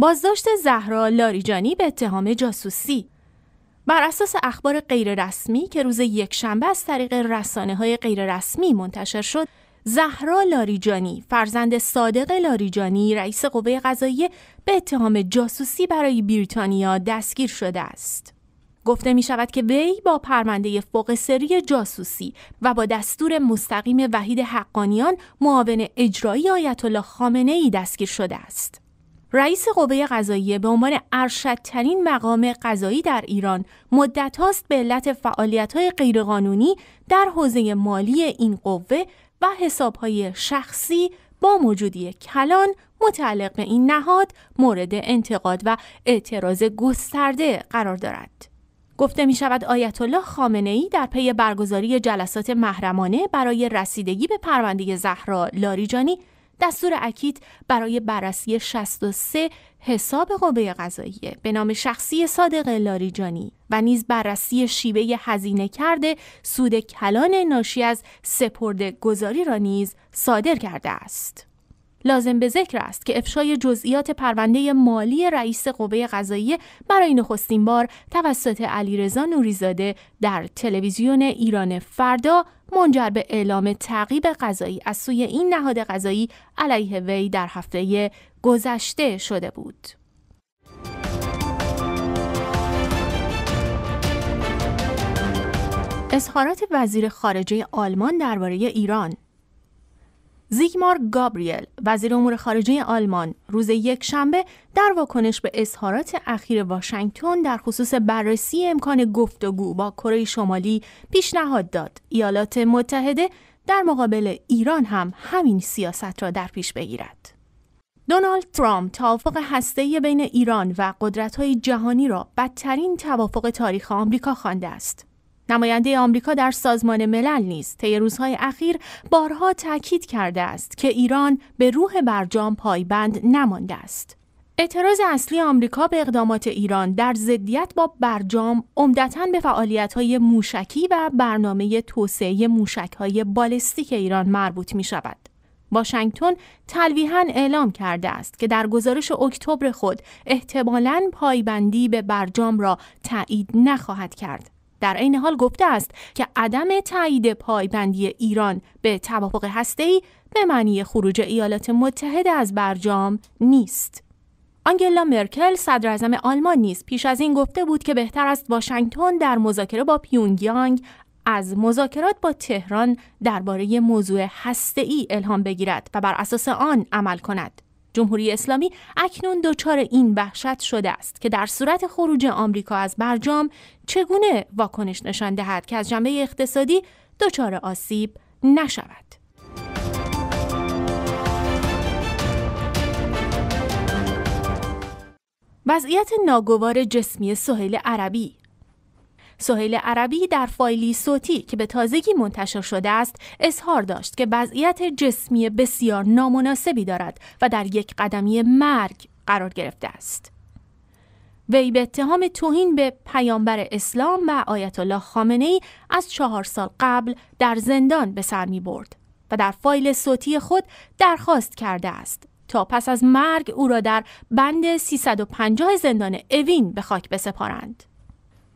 بازداشت زهرا لاریجانی به اتهام جاسوسی بر اساس اخبار غیررسمی که روز شنبه از طریق رسانه های غیررسمی منتشر شد زهرا لاریجانی فرزند صادق لاریجانی رئیس قوه قضاییه به اتهام جاسوسی برای بریتانیا دستگیر شده است گفته می شود که وی با پرونده فوق سری جاسوسی و با دستور مستقیم وحید حقانیان معاون اجرایی آیت الله خامنه ای دستگیر شده است رئیس قوه قضاییه به عنوان ارشدترین مقام قضایی در ایران مدت هاست به علت های غیرقانونی در حوزه مالی این قوه و های شخصی با موجودی کلان متعلق به این نهاد مورد انتقاد و اعتراض گسترده قرار دارد. گفته می شود آیت الله خامنه ای در پی برگزاری جلسات محرمانه برای رسیدگی به پرونده زهرا لاریجانی دستور اکید برای بررسی 63 حساب قوه قضاییه به نام شخصی صادق لاریجانی و نیز بررسی شیوه هزینه کرده سود کلان ناشی از سپرده گذاری را نیز صادر کرده است. لازم به ذکر است که افشای جزئیات پرونده مالی رئیس قوه قضایی برای نخستین بار توسط علیرضا نوریزاده در تلویزیون ایران فردا منجر به اعلام تعقیب قضایی از سوی این نهاد قضایی علیه وی در هفته گذشته شده بود. اظهارات وزیر خارجه آلمان درباره ایران زیگمار گابریل وزیر امور خارجه آلمان روز یک شنبه در واکنش به اظهارات اخیر واشنگتن در خصوص بررسی امکان گفتگو با کره شمالی پیشنهاد داد ایالات متحده در مقابل ایران هم همین سیاست را در پیش بگیرد. دونالد ترامپ توافق هسته‌ای بین ایران و قدرت‌های جهانی را بدترین توافق تاریخ آمریکا خوانده است. نماینده آمریکا در سازمان ملل نیست طی روزهای اخیر بارها تاکید کرده است که ایران به روح برجام پایبند نمانده است. اعتراض اصلی آمریکا به اقدامات ایران در ضدیت با برجام عمدتا به های موشکی و برنامه توسعه های بالستیک ایران مربوط می‌شود. واشنگتن تلویحا اعلام کرده است که در گزارش اکتبر خود احتمالاً پایبندی به برجام را تایید نخواهد کرد. در عین حال گفته است که عدم تایید پایبندی ایران به توافق هسته‌ای به معنی خروج ایالات متحده از برجام نیست. آنگلا مرکل صدراعظم آلمان نیست. پیش از این گفته بود که بهتر است واشنگتن در مذاکره با پیونگیانگ از مذاکرات با تهران درباره موضوع هسته‌ای الهام بگیرد و بر اساس آن عمل کند. جمهوری اسلامی اکنون دچار این وحشت شده است که در صورت خروج آمریکا از برجام چگونه واکنش نشان دهد که از جنبه اقتصادی دچار آسیب نشود. وضعیت ناگوار جسمی سهیل عربی سهیل عربی در فایلی صوتی که به تازگی منتشر شده است اظهار داشت که وضعیت جسمی بسیار نامناسبی دارد و در یک قدمی مرگ قرار گرفته است. وی به اتهام توهین به پیامبر اسلام و آیت الله خامنه ای از چهار سال قبل در زندان به سر می برد و در فایل صوتی خود درخواست کرده است تا پس از مرگ او را در بند 350 زندان اوین به خاک بسپارند.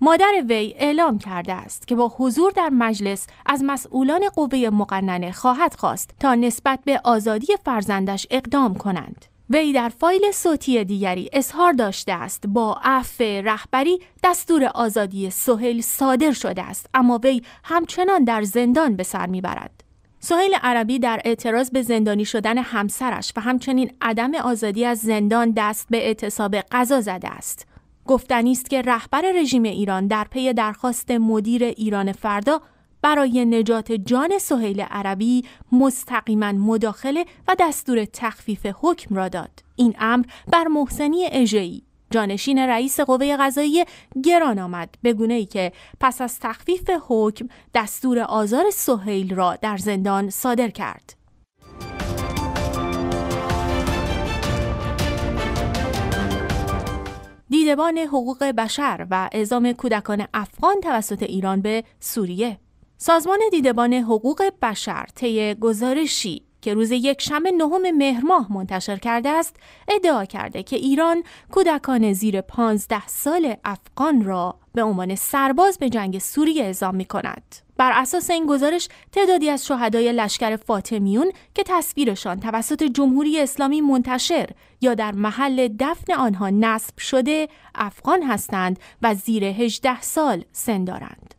مادر وی اعلام کرده است که با حضور در مجلس از مسئولان قوه مقننه خواهد خواست تا نسبت به آزادی فرزندش اقدام کنند. وی در فایل صوتی دیگری اظهار داشته است با عفو رهبری دستور آزادی سهیل صادر شده است اما وی همچنان در زندان به سر میبرد سهیل عربی در اعتراض به زندانی شدن همسرش و همچنین عدم آزادی از زندان دست به اعتصاب قضا زده است گفتنی است که رهبر رژیم ایران در پی درخواست مدیر ایران فردا برای نجات جان سهیل عربی مستقیما مداخله و دستور تخفیف حکم را داد این امر بر محسنی اژه‌ای جانشین رئیس قوه قضایی گران آمد به گونه ای که پس از تخفیف حکم دستور آزار سهیل را در زندان صادر کرد دیدبان حقوق بشر و اعزام کودکان افغان توسط ایران به سوریه سازمان دیدبان حقوق بشر طی گزارشی که روز یکشنبه نهم مهر ماه منتشر کرده است ادعا کرده که ایران کودکان زیر 15 سال افغان را به عنوان سرباز به جنگ سوریه اعزام می کند. بر اساس این گزارش تعدادی از شهدای لشکر فاطمیون که تصویرشان توسط جمهوری اسلامی منتشر یا در محل دفن آنها نصب شده افغان هستند و زیر 18 سال سن دارند.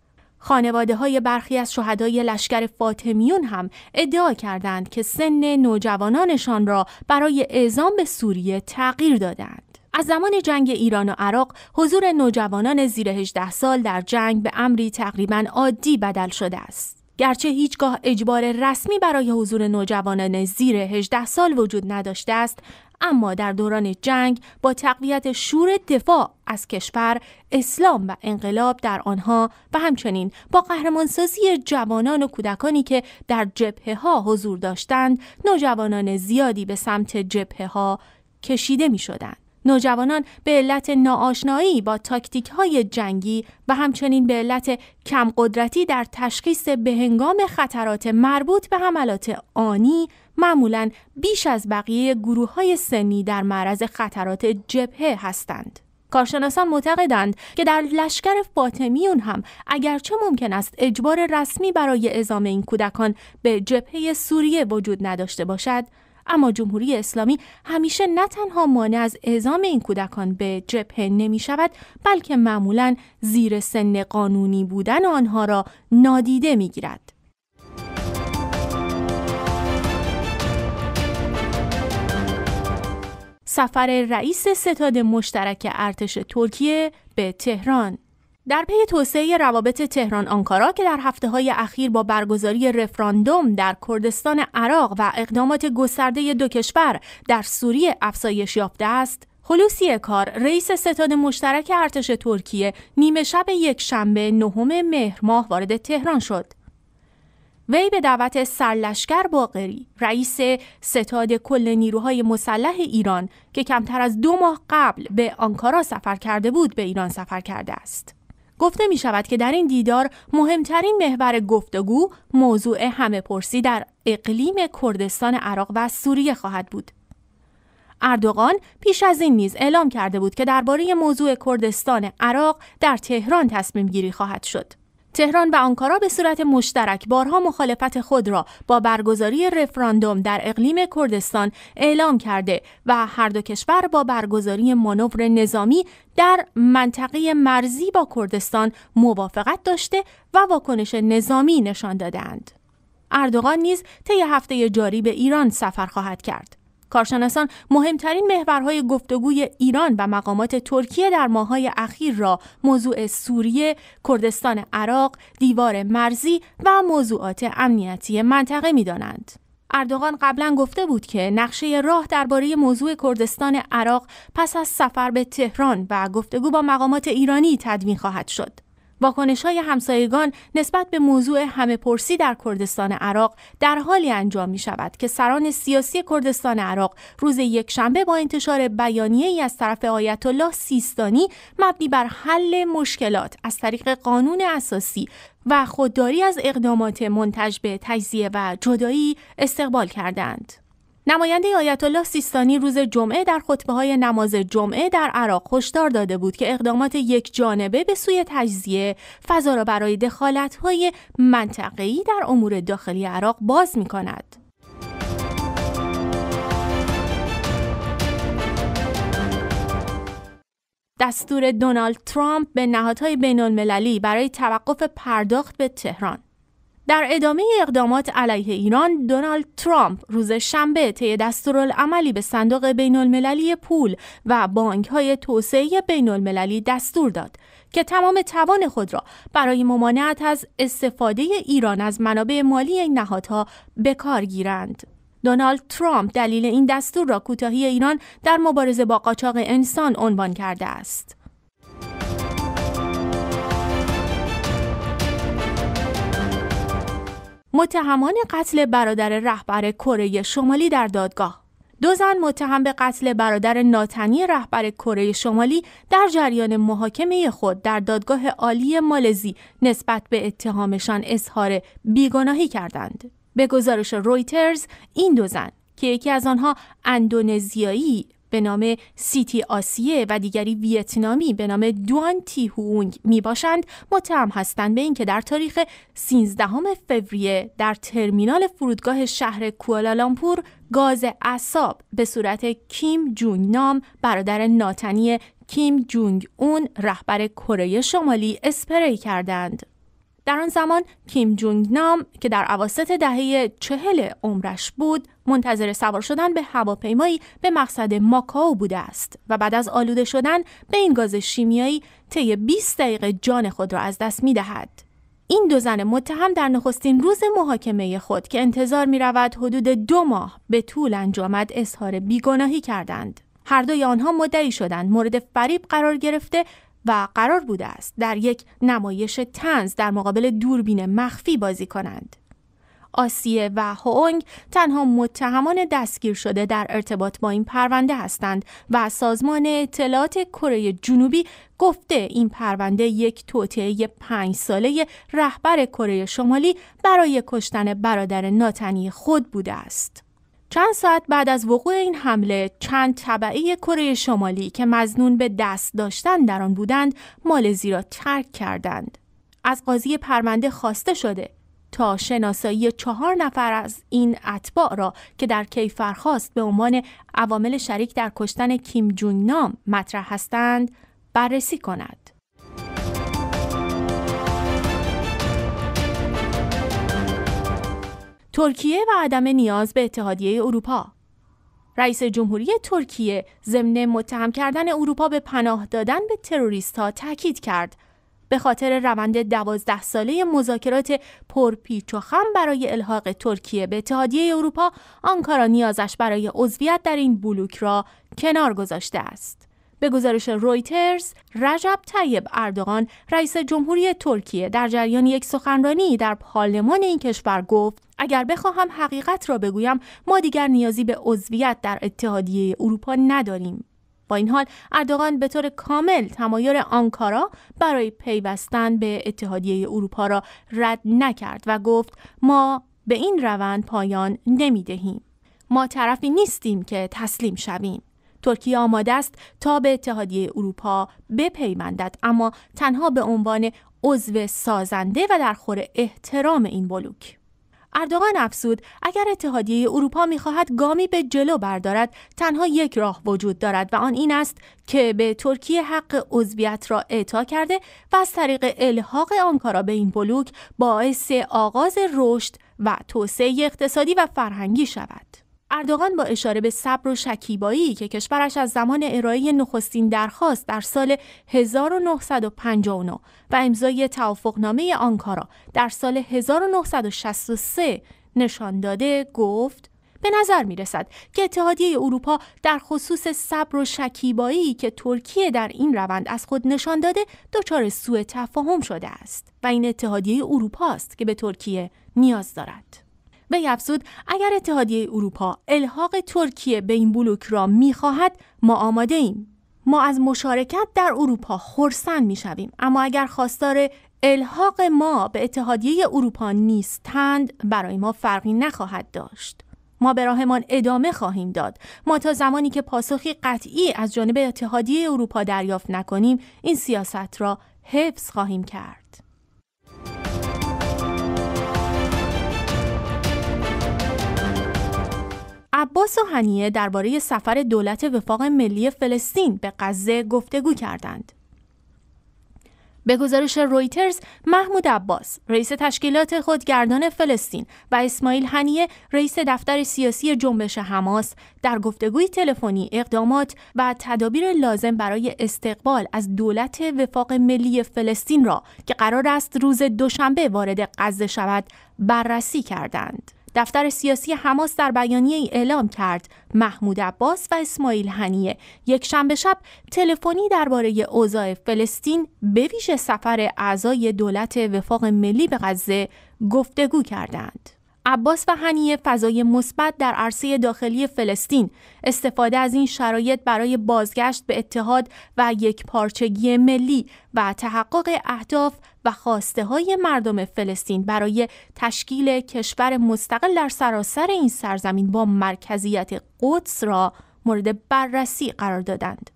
خانواده های برخی از شهدای لشکر فاطمیون هم ادعا کردند که سن نوجوانانشان را برای اعزام به سوریه تغییر دادند. از زمان جنگ ایران و عراق حضور نوجوانان زیر 18 سال در جنگ به امری تقریبا عادی بدل شده است. گرچه هیچگاه اجبار رسمی برای حضور نوجوانان زیر 18 سال وجود نداشته است اما در دوران جنگ با تقویت شور دفاع از کشور اسلام و انقلاب در آنها و همچنین با قهرمانسازی جوانان و کودکانی که در جبهه ها حضور داشتند نوجوانان زیادی به سمت جبهه ها کشیده می شدند. نوجوانان به علت ناآشنایی با تاکتیک های جنگی و همچنین به علت کم قدرتی در تشخیص هنگام خطرات مربوط به حملات آنی معمولا بیش از بقیه گروه های سنی در معرض خطرات جبهه هستند. کارشناسان معتقدند که در لشکر فاطمیون هم اگرچه ممکن است اجبار رسمی برای اعزام این کودکان به جبهه سوریه وجود نداشته باشد اما جمهوری اسلامی همیشه نه تنها مانع از اعزام این کودکان به جبهه نمی شود بلکه معمولا زیر سن قانونی بودن آنها را نادیده می گیرد. سفر رئیس ستاد مشترک ارتش ترکیه به تهران در پی توسعه روابط تهران آنکارا که در هفته های اخیر با برگزاری رفراندوم در کردستان عراق و اقدامات گسترده دو کشور در سوریه افزایش یافته است، خلوصی کار رئیس ستاد مشترک ارتش ترکیه نیمه شب یک شنبه نهم مهر ماه وارد تهران شد. وی به دعوت سرلشکر باقری رئیس ستاد کل نیروهای مسلح ایران که کمتر از دو ماه قبل به آنکارا سفر کرده بود به ایران سفر کرده است. گفته می شود که در این دیدار مهمترین محور گفتگو موضوع همه پرسی در اقلیم کردستان عراق و سوریه خواهد بود. اردوغان پیش از این نیز اعلام کرده بود که درباره موضوع کردستان عراق در تهران تصمیم گیری خواهد شد. تهران و آنکارا به صورت مشترک بارها مخالفت خود را با برگزاری رفراندوم در اقلیم کردستان اعلام کرده و هر دو کشور با برگزاری مانور نظامی در منطقه مرزی با کردستان موافقت داشته و واکنش نظامی نشان دادند. اردوغان نیز طی هفته جاری به ایران سفر خواهد کرد. کارشناسان مهمترین محورهای گفتگوی ایران و مقامات ترکیه در ماهای اخیر را موضوع سوریه، کردستان عراق، دیوار مرزی و موضوعات امنیتی منطقه می دانند. اردوغان قبلا گفته بود که نقشه راه درباره موضوع کردستان عراق پس از سفر به تهران و گفتگو با مقامات ایرانی تدوین خواهد شد. واکنش های همسایگان نسبت به موضوع همه پرسی در کردستان عراق در حالی انجام می شود که سران سیاسی کردستان عراق روز یکشنبه با انتشار بیانیه ای از طرف آیت الله سیستانی مبنی بر حل مشکلات از طریق قانون اساسی و خودداری از اقدامات منتج به تجزیه و جدایی استقبال کردند. نماینده آیت الله سیستانی روز جمعه در خطبه های نماز جمعه در عراق هشدار داده بود که اقدامات یک جانبه به سوی تجزیه فضا را برای دخالت های منطقه‌ای در امور داخلی عراق باز می کند. دستور دونالد ترامپ به نهادهای بین المللی برای توقف پرداخت به تهران در ادامه اقدامات علیه ایران دونالد ترامپ روز شنبه طی دستورالعملی به صندوق بین المللی پول و بانک های توسعه بین المللی دستور داد که تمام توان خود را برای ممانعت از استفاده ایران از منابع مالی این نهادها به کار گیرند. دونالد ترامپ دلیل این دستور را کوتاهی ایران در مبارزه با قاچاق انسان عنوان کرده است. متهمان قتل برادر رهبر کره شمالی در دادگاه دو زن متهم به قتل برادر ناتنی رهبر کره شمالی در جریان محاکمه خود در دادگاه عالی مالزی نسبت به اتهامشان اظهار بیگناهی کردند. به گزارش رویترز این دو زن که یکی از آنها اندونزیایی به نام سیتی آسیه و دیگری ویتنامی به نام دوان تی هونگ می باشند متهم هستند به اینکه در تاریخ 13 فوریه در ترمینال فرودگاه شهر کوالالامپور گاز اصاب به صورت کیم جونگ نام برادر ناتنی کیم جونگ اون رهبر کره شمالی اسپری کردند. در آن زمان کیم جونگ نام که در عواسط دهه چهل عمرش بود منتظر سوار شدن به هواپیمایی به مقصد ماکاو بوده است و بعد از آلوده شدن به این گاز شیمیایی طی 20 دقیقه جان خود را از دست می دهد. این دو زن متهم در نخستین روز محاکمه خود که انتظار می رود حدود دو ماه به طول انجامد اظهار بیگناهی کردند. هر دوی آنها مدعی شدند مورد فریب قرار گرفته و قرار بوده است در یک نمایش تنز در مقابل دوربین مخفی بازی کنند. آسیه و هونگ تنها متهمان دستگیر شده در ارتباط با این پرونده هستند و سازمان اطلاعات کره جنوبی گفته این پرونده یک توطعه پنج ساله رهبر کره شمالی برای کشتن برادر ناتنی خود بوده است. چند ساعت بعد از وقوع این حمله چند طبعی کره شمالی که مزنون به دست داشتن در آن بودند مالزی را ترک کردند از قاضی پرونده خواسته شده تا شناسایی چهار نفر از این اتباع را که در کیفرخواست به عنوان عوامل شریک در کشتن کیم جونگ نام مطرح هستند بررسی کند ترکیه و عدم نیاز به اتحادیه اروپا رئیس جمهوری ترکیه ضمن متهم کردن اروپا به پناه دادن به تروریست ها تاکید کرد به خاطر روند دوازده ساله مذاکرات پرپیچ و خم برای الحاق ترکیه به اتحادیه اروپا آنکارا نیازش برای عضویت در این بلوک را کنار گذاشته است به گزارش رویترز رجب طیب اردوغان رئیس جمهوری ترکیه در جریان یک سخنرانی در پارلمان این کشور گفت اگر بخواهم حقیقت را بگویم ما دیگر نیازی به عضویت در اتحادیه اروپا نداریم با این حال اردوغان به طور کامل تمایل آنکارا برای پیوستن به اتحادیه اروپا را رد نکرد و گفت ما به این روند پایان نمی دهیم. ما طرفی نیستیم که تسلیم شویم. ترکیه آماده است تا به اتحادیه اروپا بپیوندد اما تنها به عنوان عضو سازنده و در خور احترام این بلوک اردوغان افسود اگر اتحادیه اروپا میخواهد گامی به جلو بردارد تنها یک راه وجود دارد و آن این است که به ترکیه حق عضویت را اعطا کرده و از طریق الحاق آنکارا به این بلوک باعث آغاز رشد و توسعه اقتصادی و فرهنگی شود اردوغان با اشاره به صبر و شکیبایی که کشورش از زمان ارائه نخستین درخواست در سال 1959 و امضای توافقنامه آنکارا در سال 1963 نشان داده گفت به نظر میرسد که اتحادیه اروپا در خصوص صبر و شکیبایی که ترکیه در این روند از خود نشان داده دچار سوء تفاهم شده است و این اتحادیه اروپا است که به ترکیه نیاز دارد. وی افزود اگر اتحادیه اروپا الحاق ترکیه به این بلوک را میخواهد ما آماده ایم ما از مشارکت در اروپا خرسند میشویم اما اگر خواستار الحاق ما به اتحادیه اروپا نیستند برای ما فرقی نخواهد داشت ما به راهمان ادامه خواهیم داد ما تا زمانی که پاسخی قطعی از جانب اتحادیه اروپا دریافت نکنیم این سیاست را حفظ خواهیم کرد عباس و هنیه درباره سفر دولت وفاق ملی فلسطین به غزه گفتگو کردند. به گزارش رویترز، محمود عباس، رئیس تشکیلات خودگردان فلسطین و اسماعیل هنیه، رئیس دفتر سیاسی جنبش حماس، در گفتگوی تلفنی اقدامات و تدابیر لازم برای استقبال از دولت وفاق ملی فلسطین را که قرار است روز دوشنبه وارد غزه شود، بررسی کردند. دفتر سیاسی حماس در بیانیه ای اعلام کرد محمود عباس و اسماعیل هنیه یک شنبه شب تلفنی درباره اوضاع فلسطین به ویژه سفر اعضای دولت وفاق ملی به غزه گفتگو کردند. عباس و هنیه فضای مثبت در عرصه داخلی فلسطین استفاده از این شرایط برای بازگشت به اتحاد و یک پارچگی ملی و تحقق اهداف و خواسته های مردم فلسطین برای تشکیل کشور مستقل در سراسر این سرزمین با مرکزیت قدس را مورد بررسی قرار دادند.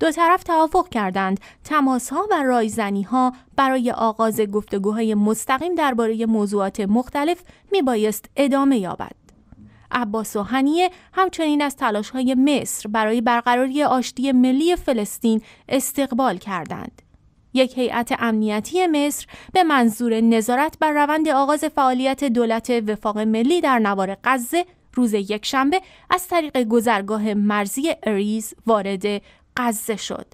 دو طرف توافق کردند تماس ها و رایزنی ها برای آغاز گفتگوهای مستقیم درباره موضوعات مختلف می بایست ادامه یابد. عباس و هنیه همچنین از تلاش های مصر برای برقراری آشتی ملی فلسطین استقبال کردند. یک هیئت امنیتی مصر به منظور نظارت بر روند آغاز فعالیت دولت وفاق ملی در نوار غزه روز یکشنبه از طریق گذرگاه مرزی اریز وارد غزه شد.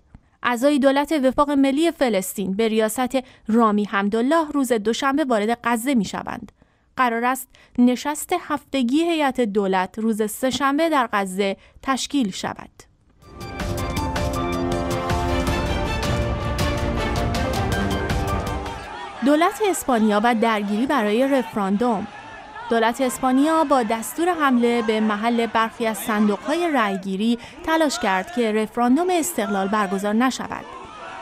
اعضای دولت وفاق ملی فلسطین به ریاست رامی حمدالله روز دوشنبه وارد غزه می شوند. قرار است نشست هفتگی هیئت دولت روز سهشنبه در غزه تشکیل شود. دولت اسپانیا و درگیری برای رفراندوم دولت اسپانیا با دستور حمله به محل برخی از صندوقهای رأیگیری تلاش کرد که رفراندوم استقلال برگزار نشود.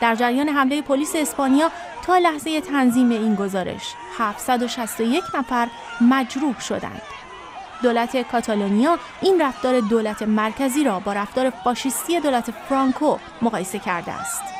در جریان حمله پلیس اسپانیا تا لحظه تنظیم این گزارش 761 نفر مجروح شدند. دولت کاتالونیا این رفتار دولت مرکزی را با رفتار فاشیستی دولت فرانکو مقایسه کرده است.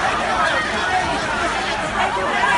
Thank you.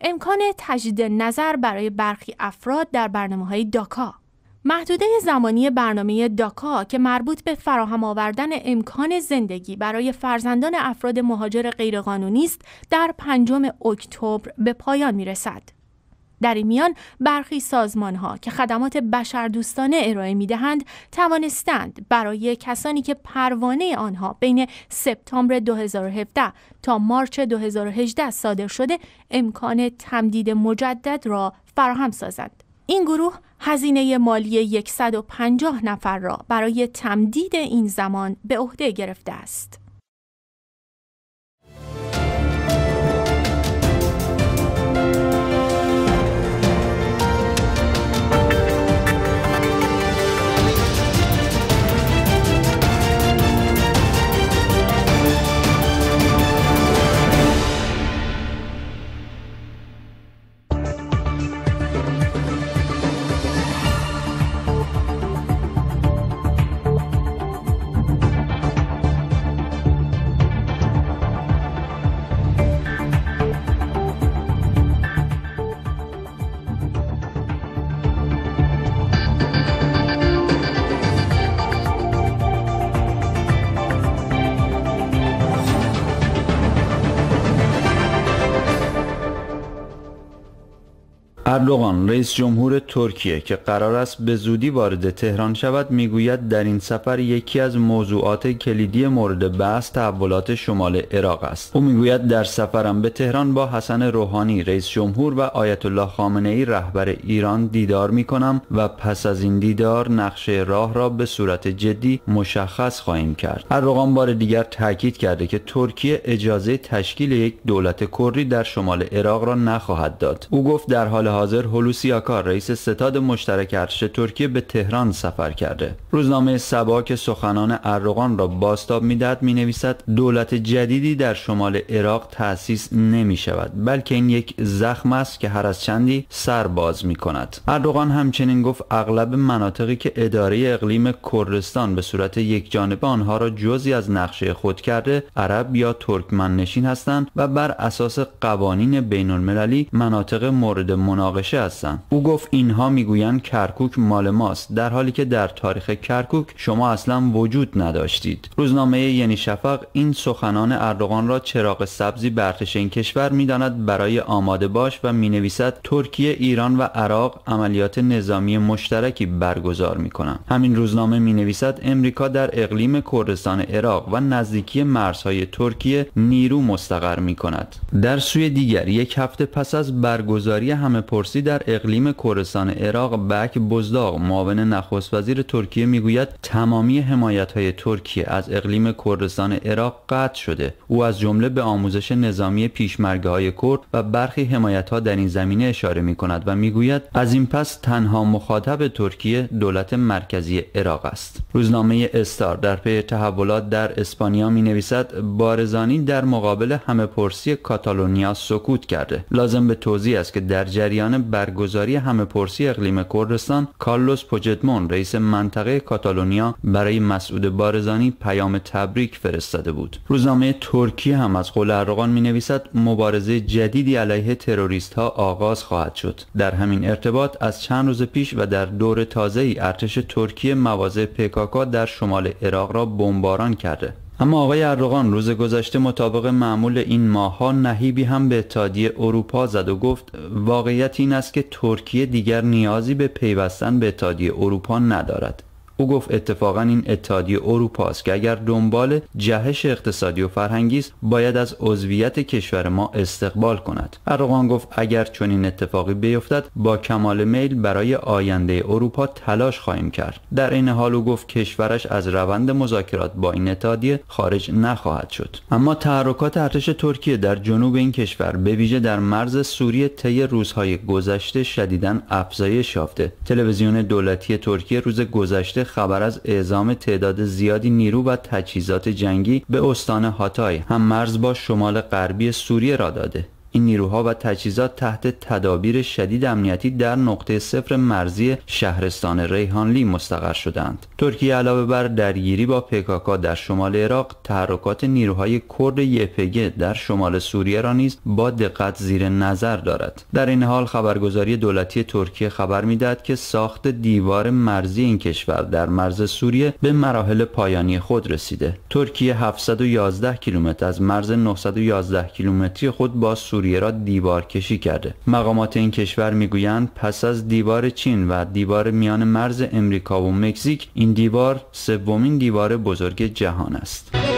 امکان تجدید نظر برای برخی افراد در برنامه های داکا محدوده زمانی برنامه داکا که مربوط به فراهم آوردن امکان زندگی برای فرزندان افراد مهاجر غیرقانونی است در پنجم اکتبر به پایان می رسد. در این میان برخی سازمان ها که خدمات بشردوستانه ارائه می دهند توانستند برای کسانی که پروانه آنها بین سپتامبر 2017 تا مارچ 2018 صادر شده امکان تمدید مجدد را فراهم سازند. این گروه هزینه مالی 150 نفر را برای تمدید این زمان به عهده گرفته است. اردوغان رئیس جمهور ترکیه که قرار است به زودی وارد تهران شود میگوید در این سفر یکی از موضوعات کلیدی مورد بحث تحولات شمال عراق است او میگوید در سفرم به تهران با حسن روحانی رئیس جمهور و آیت الله خامنه ای رهبر ایران دیدار می و پس از این دیدار نقشه راه را به صورت جدی مشخص خواهیم کرد اردوغان بار دیگر تاکید کرده که ترکیه اجازه تشکیل یک دولت کردی در شمال عراق را نخواهد داد او گفت در حال حاضر هولوسی آکار رئیس ستاد مشترک ارتش ترکیه به تهران سفر کرده روزنامه سبا که سخنان اردوغان را باستاب میدهد می دولت جدیدی در شمال عراق تأسیس نمی شود بلکه این یک زخم است که هر از چندی سر باز می کند اردوغان همچنین گفت اغلب مناطقی که اداره اقلیم کردستان به صورت یک آنها را جزی از نقشه خود کرده عرب یا ترکمن نشین هستند و بر اساس قوانین بین المللی مناطق مورد مناقشه مناقشه هستند او گفت اینها میگویند کرکوک مال ماست در حالی که در تاریخ کرکوک شما اصلا وجود نداشتید روزنامه یعنی شفق این سخنان اردوغان را چراغ سبزی برتش این کشور میداند برای آماده باش و مینویسد ترکیه ایران و عراق عملیات نظامی مشترکی برگزار میکنند همین روزنامه مینویسد امریکا در اقلیم کردستان عراق و نزدیکی مرزهای ترکیه نیرو مستقر میکند در سوی دیگر یک هفته پس از برگزاری همه پرسی در اقلیم کردستان عراق بک بزداغ معاون نخست وزیر ترکیه میگوید تمامی حمایت های ترکیه از اقلیم کردستان عراق قطع شده او از جمله به آموزش نظامی پیشمرگه های کرد و برخی حمایت ها در این زمینه اشاره می کند و میگوید از این پس تنها مخاطب ترکیه دولت مرکزی عراق است روزنامه استار در پی تحولات در اسپانیا می نویسد بارزانی در مقابل همه پرسی کاتالونیا سکوت کرده لازم به توضیح است که در جریان برگزاری همه پرسی اقلیم کردستان کارلوس پوجدمون رئیس منطقه کاتالونیا برای مسعود بارزانی پیام تبریک فرستاده بود روزنامه ترکی هم از قول ارغان می نویسد مبارزه جدیدی علیه تروریست ها آغاز خواهد شد در همین ارتباط از چند روز پیش و در دور تازه ای ارتش ترکیه مواضع پکاکا در شمال عراق را بمباران کرده اما آقای اردوغان روز گذشته مطابق معمول این ها نهیبی هم به اتحادیه اروپا زد و گفت واقعیت این است که ترکیه دیگر نیازی به پیوستن به اتحادیه اروپا ندارد او گفت اتفاقا این اتحادیه اروپا است که اگر دنبال جهش اقتصادی و فرهنگی است باید از عضویت کشور ما استقبال کند اردوغان گفت اگر چنین اتفاقی بیفتد با کمال میل برای آینده اروپا تلاش خواهیم کرد در این حال او گفت کشورش از روند مذاکرات با این اتحادیه خارج نخواهد شد اما تحرکات ارتش ترکیه در جنوب این کشور به ویژه در مرز سوریه طی روزهای گذشته شدیدا افزایش یافته تلویزیون دولتی ترکیه روز گذشته خبر از اعزام تعداد زیادی نیرو و تجهیزات جنگی به استان هاتای هم مرز با شمال غربی سوریه را داده این نیروها و تجهیزات تحت تدابیر شدید امنیتی در نقطه صفر مرزی شهرستان ریحانلی مستقر شدند ترکیه علاوه بر درگیری با پکاکا در شمال عراق تحرکات نیروهای کرد یپگه در شمال سوریه را نیز با دقت زیر نظر دارد در این حال خبرگزاری دولتی ترکیه خبر میدهد که ساخت دیوار مرزی این کشور در مرز سوریه به مراحل پایانی خود رسیده ترکیه 711 کیلومتر از مرز 911 کیلومتری خود با سوریه سوریه را دیوار کشی کرده مقامات این کشور میگویند پس از دیوار چین و دیوار میان مرز امریکا و مکزیک این دیوار سومین دیوار بزرگ جهان است